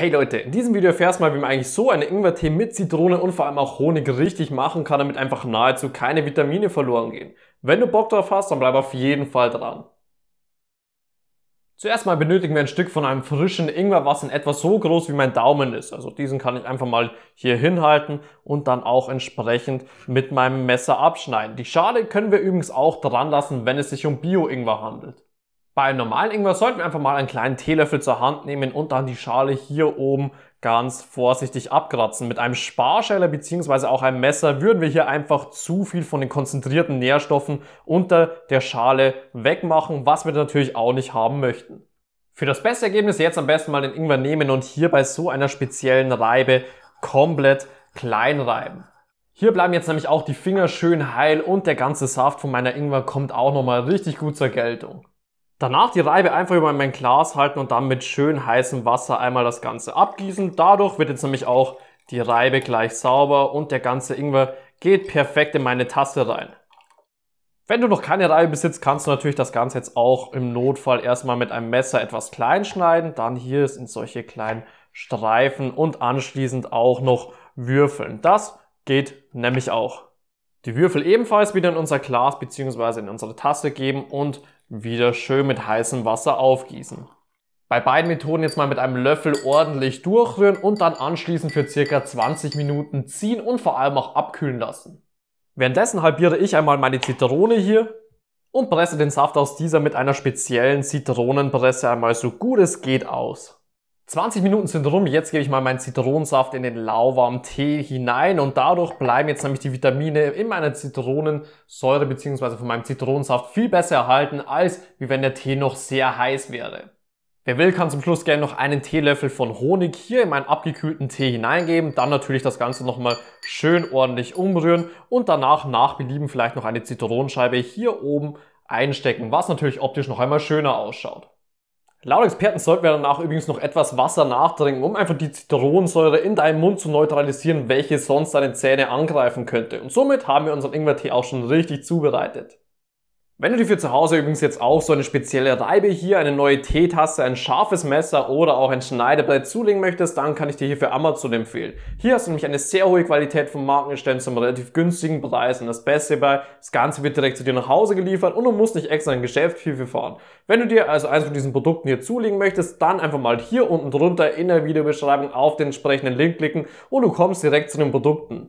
Hey Leute, in diesem Video erfährst du mal, wie man eigentlich so eine Ingwertee mit Zitrone und vor allem auch Honig richtig machen kann, damit einfach nahezu keine Vitamine verloren gehen. Wenn du Bock drauf hast, dann bleib auf jeden Fall dran. Zuerst mal benötigen wir ein Stück von einem frischen Ingwer, was in etwa so groß wie mein Daumen ist. Also diesen kann ich einfach mal hier hinhalten und dann auch entsprechend mit meinem Messer abschneiden. Die Schale können wir übrigens auch dran lassen, wenn es sich um Bio-Ingwer handelt. Bei normalen Ingwer sollten wir einfach mal einen kleinen Teelöffel zur Hand nehmen und dann die Schale hier oben ganz vorsichtig abkratzen. Mit einem Sparschäler bzw. auch einem Messer würden wir hier einfach zu viel von den konzentrierten Nährstoffen unter der Schale wegmachen, was wir natürlich auch nicht haben möchten. Für das beste Ergebnis jetzt am besten mal den Ingwer nehmen und hier bei so einer speziellen Reibe komplett klein reiben. Hier bleiben jetzt nämlich auch die Finger schön heil und der ganze Saft von meiner Ingwer kommt auch nochmal richtig gut zur Geltung. Danach die Reibe einfach über mein Glas halten und dann mit schön heißem Wasser einmal das Ganze abgießen. Dadurch wird jetzt nämlich auch die Reibe gleich sauber und der ganze Ingwer geht perfekt in meine Tasse rein. Wenn du noch keine Reibe besitzt, kannst du natürlich das Ganze jetzt auch im Notfall erstmal mit einem Messer etwas klein schneiden, dann hier in solche kleinen Streifen und anschließend auch noch würfeln. Das geht nämlich auch. Die Würfel ebenfalls wieder in unser Glas bzw. in unsere Tasse geben und wieder schön mit heißem Wasser aufgießen. Bei beiden Methoden jetzt mal mit einem Löffel ordentlich durchrühren und dann anschließend für circa 20 Minuten ziehen und vor allem auch abkühlen lassen. Währenddessen halbiere ich einmal meine Zitrone hier und presse den Saft aus dieser mit einer speziellen Zitronenpresse einmal so gut es geht aus. 20 Minuten sind rum, jetzt gebe ich mal meinen Zitronensaft in den lauwarmen Tee hinein und dadurch bleiben jetzt nämlich die Vitamine in meiner Zitronensäure bzw. von meinem Zitronensaft viel besser erhalten, als wie wenn der Tee noch sehr heiß wäre. Wer will, kann zum Schluss gerne noch einen Teelöffel von Honig hier in meinen abgekühlten Tee hineingeben, dann natürlich das Ganze nochmal schön ordentlich umrühren und danach nach Belieben vielleicht noch eine Zitronenscheibe hier oben einstecken, was natürlich optisch noch einmal schöner ausschaut. Laut Experten sollten wir danach übrigens noch etwas Wasser nachtrinken, um einfach die Zitronensäure in deinem Mund zu neutralisieren, welche sonst deine Zähne angreifen könnte. Und somit haben wir unseren Ingwertee auch schon richtig zubereitet. Wenn du dir für zu Hause übrigens jetzt auch so eine spezielle Reibe hier, eine neue Teetasse, ein scharfes Messer oder auch ein Schneidebrett zulegen möchtest, dann kann ich dir hierfür Amazon empfehlen. Hier hast du nämlich eine sehr hohe Qualität von Markenstellen zum relativ günstigen Preis und das Beste bei, das Ganze wird direkt zu dir nach Hause geliefert und du musst nicht extra ein Geschäft hierfür fahren. Wenn du dir also eins von diesen Produkten hier zulegen möchtest, dann einfach mal hier unten drunter in der Videobeschreibung auf den entsprechenden Link klicken und du kommst direkt zu den Produkten.